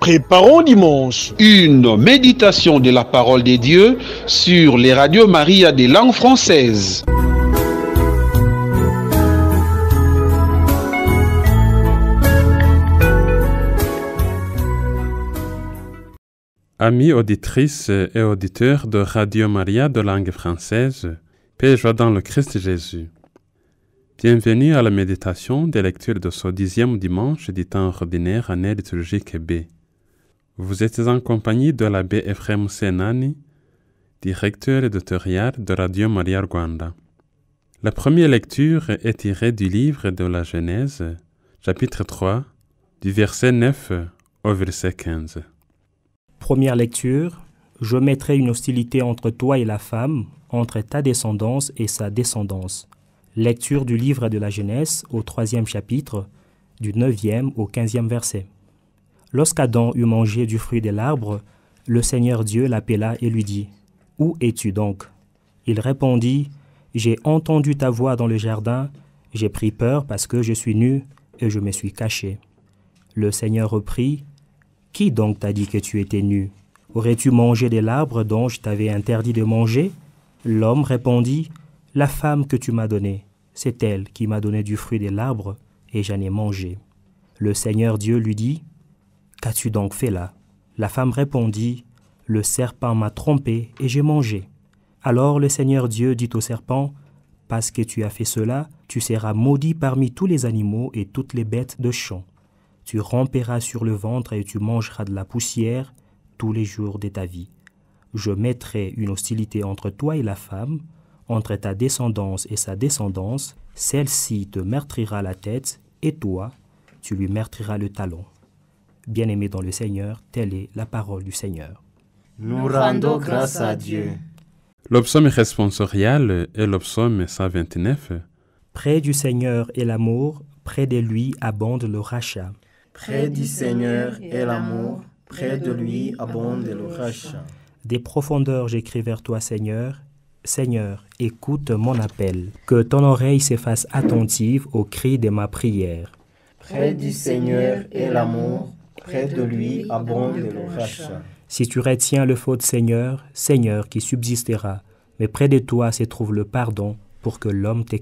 Préparons dimanche. une méditation de la parole des dieux sur les radios Maria des langues françaises. Amis auditrices et auditeurs de Radio Maria de langue française, paix et joie dans le Christ Jésus. Bienvenue à la méditation des lectures de ce dixième dimanche du temps ordinaire année liturgique B. Vous êtes en compagnie de l'abbé Ephrem Senani, directeur éditorial de Radio Maria Rwanda. La première lecture est tirée du livre de la Genèse, chapitre 3, du verset 9 au verset 15. Première lecture. Je mettrai une hostilité entre toi et la femme, entre ta descendance et sa descendance. Lecture du livre de la Genèse au troisième chapitre, du neuvième au quinzième verset. Lorsqu'Adam eut mangé du fruit de l'arbre, le Seigneur Dieu l'appela et lui dit, Où es-tu donc Il répondit, J'ai entendu ta voix dans le jardin, j'ai pris peur parce que je suis nu et je me suis caché. Le Seigneur reprit, Qui donc t'a dit que tu étais nu Aurais-tu mangé de l'arbre dont je t'avais interdit de manger L'homme répondit, La femme que tu m'as donnée, c'est elle qui m'a donné du fruit de l'arbre, et j'en ai mangé. Le Seigneur Dieu lui dit, Qu'as-tu donc fait là La femme répondit, Le serpent m'a trompé, et j'ai mangé. Alors le Seigneur Dieu dit au serpent, Parce que tu as fait cela, tu seras maudit parmi tous les animaux et toutes les bêtes de champ. Tu ramperas sur le ventre et tu mangeras de la poussière tous les jours de ta vie. Je mettrai une hostilité entre toi et la femme, entre ta descendance et sa descendance, celle-ci te meurtrira la tête, et toi, tu lui meurtriras le talon. Bien-aimé dans le Seigneur, telle est la parole du Seigneur. Nous rendons grâce à Dieu. L'Obsomme est l'Obsomme 129. Près du Seigneur est l'amour, près de lui abonde le rachat. Près du Seigneur est l'amour, près de lui abonde le rachat. Des profondeurs j'écris vers toi, Seigneur, Seigneur, écoute mon appel. Que ton oreille s'efface attentive au cri de ma prière. Près du Seigneur est l'amour, près de lui abonde le rachat. Si tu retiens le faute, Seigneur, Seigneur qui subsistera, mais près de toi se trouve le pardon pour que l'homme te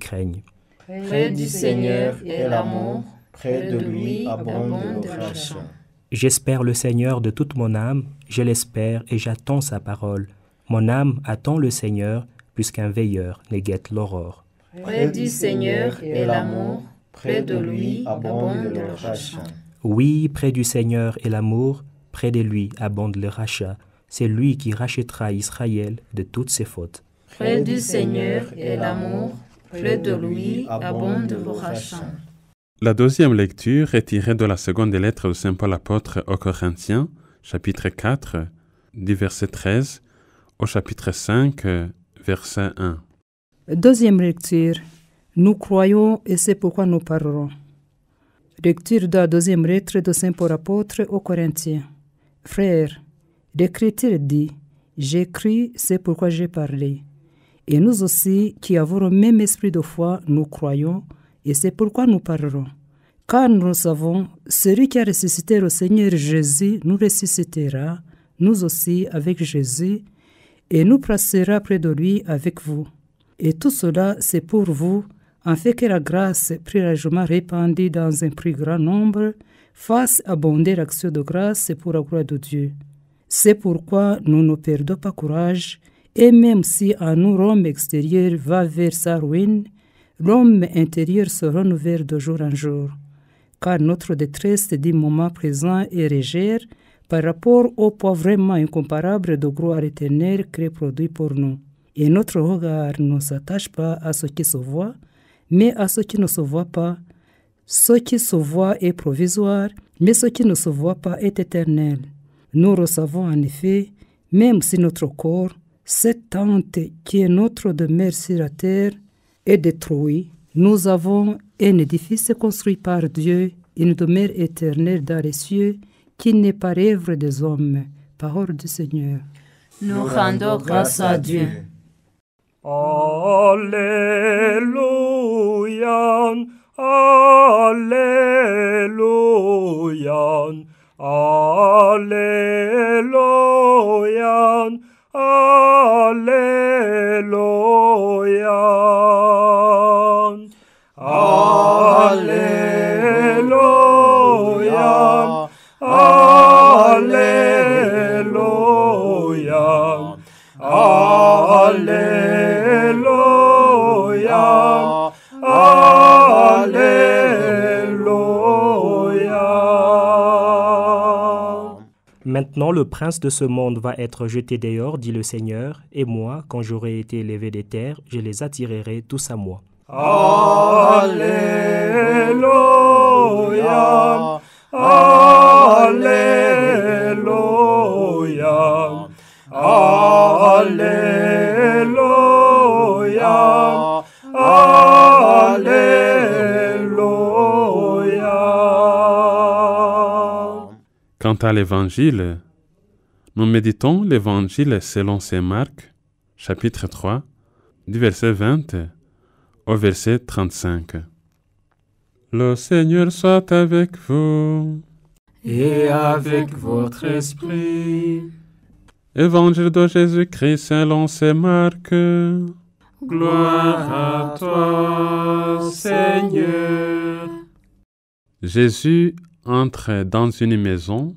Près du Seigneur est l'amour, près de lui abonde le rachat. J'espère le Seigneur de toute mon âme, je l'espère et j'attends sa parole. Mon âme attend le Seigneur, puisqu'un veilleur ne guette l'aurore. Près du Seigneur est l'amour, près de lui abonde le rachat. Oui, près du Seigneur est l'amour, près de lui abonde le rachat. C'est lui qui rachètera Israël de toutes ses fautes. Près du Seigneur est l'amour, près de lui abonde le rachat. La deuxième lecture est tirée de la seconde lettre de Saint Paul apôtre aux Corinthiens, chapitre 4, du verset 13 au chapitre 5, verset 1. Deuxième lecture. Nous croyons et c'est pourquoi nous parlerons. Lecture de la deuxième lettre de Saint Paul apôtre aux Corinthiens. frère l'Écriture dit J'écris, c'est pourquoi j'ai parlé. Et nous aussi, qui avons le même esprit de foi, nous croyons, et c'est pourquoi nous parlerons. Car nous savons, celui qui a ressuscité le Seigneur Jésus nous ressuscitera, nous aussi avec Jésus, et nous placera près de lui avec vous. Et tout cela, c'est pour vous, en fait que la grâce plus largement répandue dans un plus grand nombre fasse abonder l'action de grâce pour la gloire de Dieu. C'est pourquoi nous ne perdons pas courage, et même si un nous extérieur va vers sa ruine, l'homme intérieur se renouvelle de jour en jour. Car notre détresse du moment présent est régère, par rapport au poids vraiment incomparable de gloire éternelle créé produit pour nous. Et notre regard ne s'attache pas à ce qui se voit, mais à ce qui ne se voit pas. Ce qui se voit est provisoire, mais ce qui ne se voit pas est éternel. Nous recevons en effet, même si notre corps, cette tente qui est notre demeure sur la terre, est détruite, nous avons un édifice construit par Dieu, une demeure éternelle dans les cieux, qui n'est pas rêve des hommes. Parole du Seigneur. Nous rendons grâce à Dieu. Alléluia, Alléluia, Alléluia, Alléluia. Maintenant le prince de ce monde va être jeté dehors, dit le Seigneur, et moi, quand j'aurai été élevé des terres, je les attirerai tous à moi. à l'Évangile, nous méditons l'Évangile selon Saint marques, chapitre 3, du verset 20 au verset 35. Le Seigneur soit avec vous et avec votre esprit. Évangile de Jésus-Christ selon Saint marques. Gloire à toi, Seigneur. Jésus entre dans une maison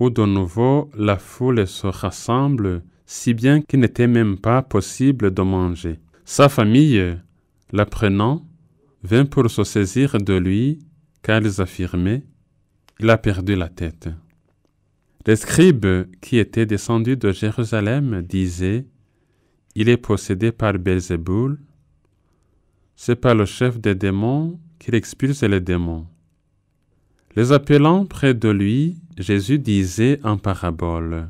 où de nouveau la foule se rassemble, si bien qu'il n'était même pas possible de manger. Sa famille, l'apprenant, vint pour se saisir de lui, car ils affirmaient, il a perdu la tête. Les scribes qui étaient descendus de Jérusalem disaient, il est possédé par Belzéboul, c'est par le chef des démons qu'il expulse les démons. Les appelant près de lui, Jésus disait en parabole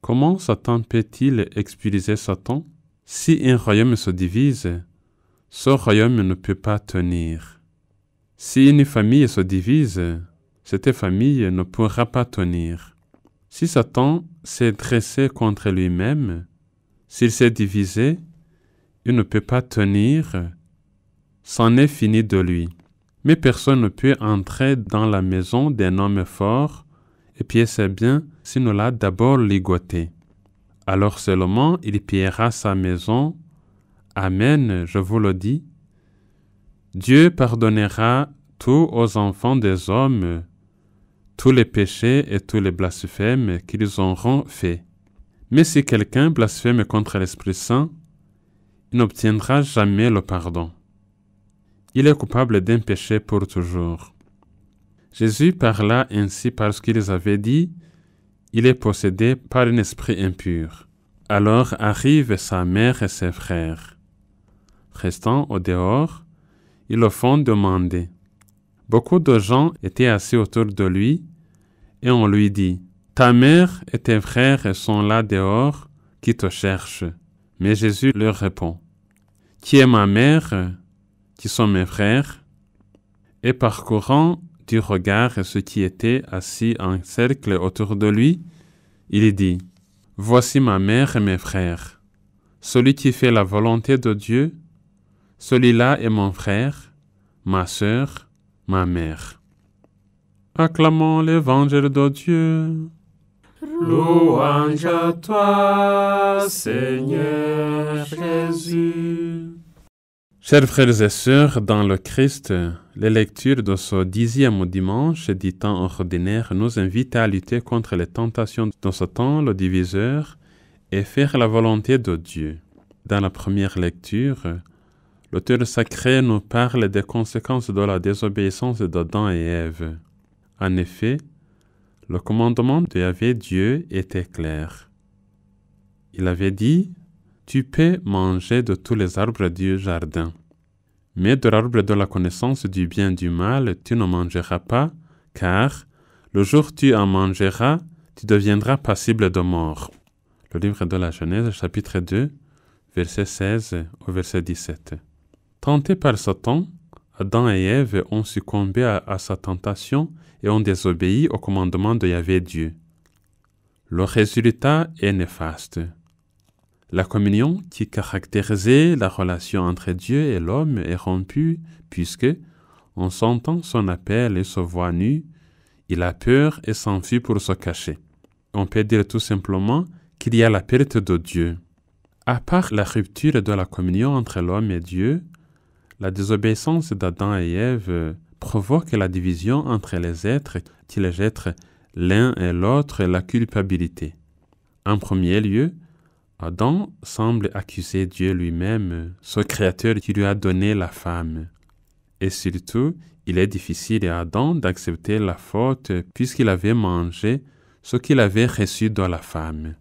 Comment Satan peut-il expulser Satan Si un royaume se divise, ce royaume ne peut pas tenir. Si une famille se divise, cette famille ne pourra pas tenir. Si Satan s'est dressé contre lui-même, s'il s'est divisé, il ne peut pas tenir, c'en est fini de lui. Mais personne ne peut entrer dans la maison d'un homme fort et piécer bien ne l'a d'abord ligoté. Alors seulement il pillera sa maison. Amen, je vous le dis. Dieu pardonnera tout aux enfants des hommes, tous les péchés et tous les blasphèmes qu'ils auront faits. Mais si quelqu'un blasphème contre l'Esprit Saint, il n'obtiendra jamais le pardon il est coupable d'un péché pour toujours. Jésus parla ainsi parce qu'ils avaient dit, il est possédé par un esprit impur. Alors arrivent sa mère et ses frères. Restant au dehors, ils le font demander. Beaucoup de gens étaient assis autour de lui, et on lui dit, Ta mère et tes frères sont là dehors qui te cherchent. Mais Jésus leur répond, Qui est ma mère qui sont mes frères, et parcourant du regard ceux qui étaient assis en cercle autour de lui, il dit, Voici ma mère et mes frères. Celui qui fait la volonté de Dieu, celui-là est mon frère, ma sœur, ma mère. Acclamons l'évangile de Dieu. Louange à toi, Seigneur Jésus. Chers frères et sœurs, dans le Christ, les lectures de ce dixième dimanche du temps ordinaire nous invitent à lutter contre les tentations de ce temps, le diviseur, et faire la volonté de Dieu. Dans la première lecture, l'auteur sacré nous parle des conséquences de la désobéissance d'Adam et Ève. En effet, le commandement de Yahvé Dieu était clair. Il avait dit tu peux manger de tous les arbres du jardin, mais de l'arbre de la connaissance du bien et du mal, tu ne mangeras pas, car le jour où tu en mangeras, tu deviendras passible de mort. Le livre de la Genèse, chapitre 2, verset 16 au verset 17. Tentés par Satan, Adam et Ève ont succombé à, à, sa tentation et ont désobéi au commandement de Yahvé Dieu. Le résultat est néfaste. La communion qui caractérisait la relation entre Dieu et l'homme est rompue puisque, en sentant son appel et se voit nu, il a peur et s'enfuit pour se cacher. On peut dire tout simplement qu'il y a la perte de Dieu. À part la rupture de la communion entre l'homme et Dieu, la désobéissance d'Adam et Ève euh, provoque la division entre les êtres qui les jettent l'un et l'autre la culpabilité. En premier lieu, Adam semble accuser Dieu lui-même, ce créateur qui lui a donné la femme. Et surtout, il est difficile à Adam d'accepter la faute puisqu'il avait mangé ce qu'il avait reçu de la femme.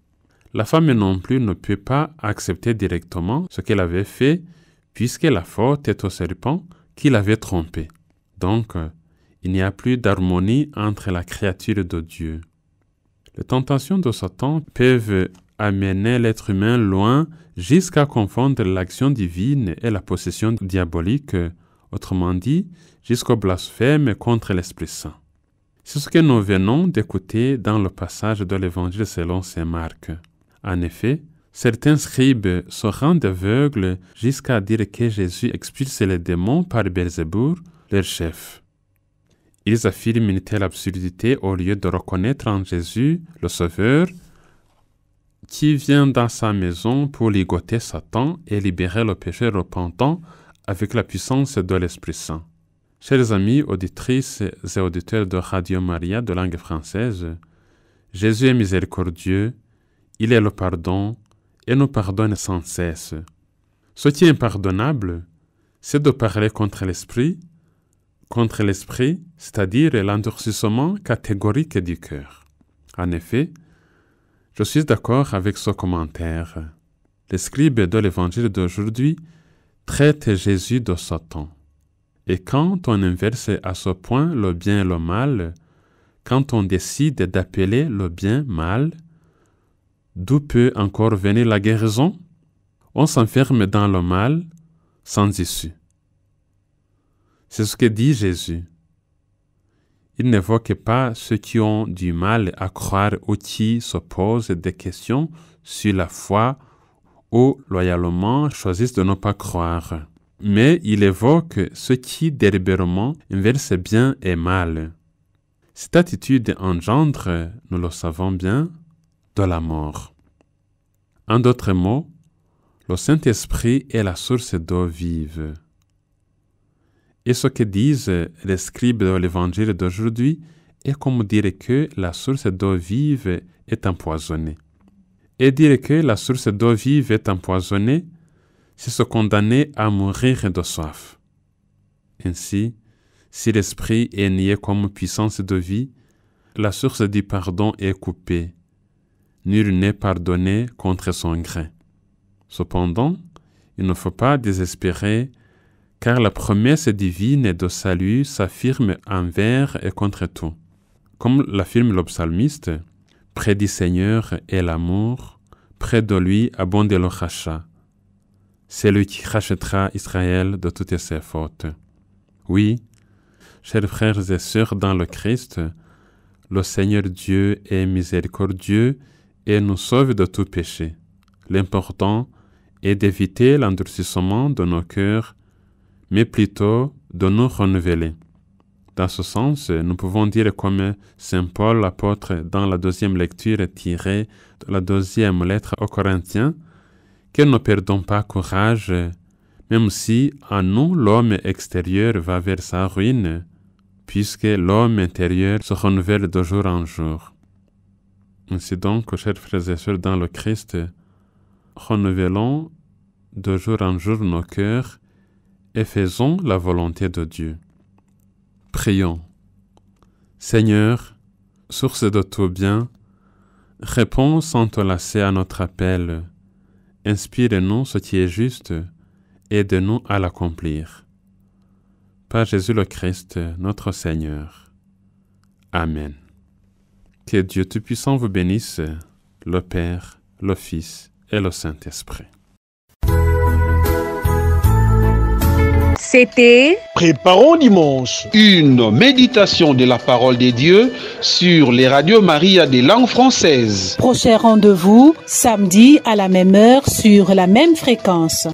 La femme non plus ne peut pas accepter directement ce qu'elle avait fait puisque la faute est au serpent qui l'avait trompé. Donc, il n'y a plus d'harmonie entre la créature de Dieu. Les tentations de Satan peuvent amener l'être humain loin jusqu'à confondre l'action divine et la possession diabolique, autrement dit, jusqu'au blasphème contre l'Esprit Saint. C'est ce que nous venons d'écouter dans le passage de l'Évangile selon Saint Marc. En effet, certains scribes se rendent aveugles jusqu'à dire que Jésus expulse les démons par Belzébour, leur chef. Ils affirment une telle absurdité au lieu de reconnaître en Jésus le Sauveur qui vient dans sa maison pour ligoter Satan et libérer le péché repentant avec la puissance de l'Esprit Saint. Chers amis, auditrices et auditeurs de Radio Maria de langue française, Jésus est miséricordieux, il est le pardon et nous pardonne sans cesse. Ce qui est impardonnable, c'est de parler contre l'esprit, contre l'esprit, c'est-à-dire l'endurcissement catégorique du cœur. En effet, je suis d'accord avec ce commentaire. Les scribes de l'évangile d'aujourd'hui traitent Jésus de Satan. Et quand on inverse à ce point le bien et le mal, quand on décide d'appeler le bien mal, d'où peut encore venir la guérison On s'enferme dans le mal sans issue. C'est ce que dit Jésus. Il n'évoque pas ceux qui ont du mal à croire ou qui se posent des questions sur la foi ou loyalement choisissent de ne pas croire. Mais il évoque ceux qui délibérément inversent bien et mal. Cette attitude engendre, nous le savons bien, de la mort. En d'autres mots, le Saint-Esprit est la source d'eau vive. Et ce que disent les scribes de l'évangile d'aujourd'hui est comme dire que la source d'eau vive est empoisonnée. Et dire que la source d'eau vive est empoisonnée, c'est se condamner à mourir de soif. Ainsi, si l'esprit est nié comme puissance de vie, la source du pardon est coupée. Nul n'est pardonné contre son gré. Cependant, il ne faut pas désespérer car la promesse divine de salut s'affirme envers et contre tout. Comme l'affirme le psalmiste, près du Seigneur est l'amour, près de lui abonde le rachat. C'est lui qui rachètera Israël de toutes ses fautes. Oui, chers frères et sœurs dans le Christ, le Seigneur Dieu est miséricordieux et nous sauve de tout péché. L'important est d'éviter l'endurcissement de nos cœurs mais plutôt de nous renouveler. Dans ce sens, nous pouvons dire comme Saint Paul, l'apôtre, dans la deuxième lecture tirée de la deuxième lettre aux Corinthiens, que ne perdons pas courage, même si à nous l'homme extérieur va vers sa ruine, puisque l'homme intérieur se renouvelle de jour en jour. Ainsi donc, chers frères et sœurs dans le Christ, renouvelons de jour en jour nos cœurs et faisons la volonté de Dieu. Prions. Seigneur, source de tout bien, réponds sans te à notre appel. Inspire-nous ce qui est juste, aide-nous à l'accomplir. Par Jésus le Christ, notre Seigneur. Amen. Que Dieu Tout-Puissant vous bénisse, le Père, le Fils et le Saint-Esprit. C'était Préparons dimanche une méditation de la parole des dieux sur les radios Maria des langues françaises. Prochain rendez-vous samedi à la même heure sur la même fréquence.